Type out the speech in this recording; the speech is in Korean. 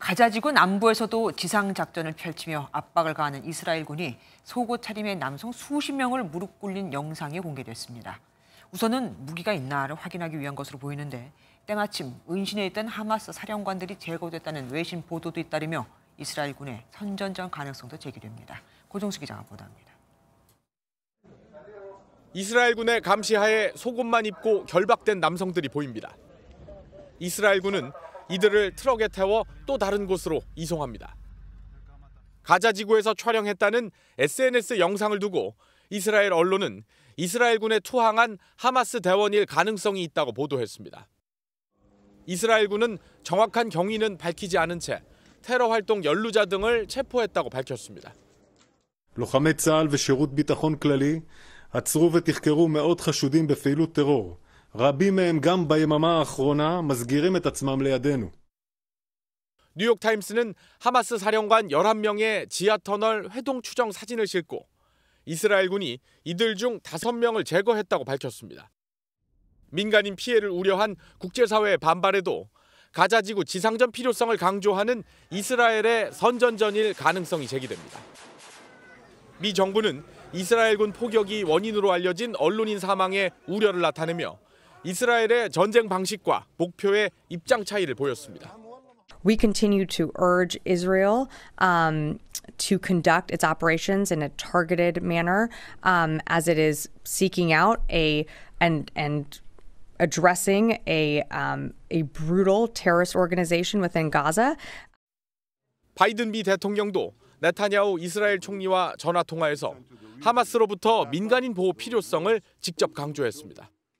가자지구 남부에서도 지상작전을 펼치며 압박을 가하는 이스라엘군이 속옷 차림의 남성 수십 명을 무릎 꿇린 영상이 공개됐습니다. 우선은 무기가 있나를 확인하기 위한 것으로 보이는데 때마침 은신에 있던 하마스 사령관들이 제거됐다는 외신 보도도 잇따르며 이스라엘군의 선전전 가능성도 제기됩니다. 고정수 기자가 보도합니다. 이스라엘군의 감시하에 속옷만 입고 결박된 남성들이 보입니다. 이스라엘군은 이들을 트럭에 태워 또 다른 곳으로 이송합니다. 가자지구에서 촬영했다는 SNS 영상을 두고 이스라엘 언론은 이스라엘군에 투항한 하마스 대원일 가능성이 있다고 보도했습니다. 이스라엘군은 정확한 경위는 밝히지 않은 채 테러 활동 연루자 등을 체포했다고 밝혔습니다. ל ו ח צה"ל ושירות ביטחון כללי עצרו ותחקרו מאות חשודים בפעילות טרור. רבים מהם גם ביממה האחרונה מסגירים את עצמם לידינו. 뉴욕타임스는 하마스 사령관 11명의 지하터널 회동 추정 사진을 싣고 이스라엘군이 이들 중 5명을 제거했다고 밝혔습니다. 민간인 피해를 우려한 국제사회의 반발에도 가자지구 지상전 필요성을 강조하는 이스라엘의 선전전일 가능성이 제기됩니다. 미 정부는 이스라엘군 포격이 원인으로 알려진 언론인 사망에 우려를 나타내며 이스라엘의 전쟁 방식과 목표의 입장 차이를 보였습니다. We continue to urge Israel um, to conduct its operations in a targeted manner um, as it is seeking out a and and addressing a um, a brutal terrorist organization within Gaza. 바이든 미 대통령도 네타냐후 이스라엘 총리와 전화 통화에서 하마스로부터 민간인 보호 필요성을 직접 강조했습니다.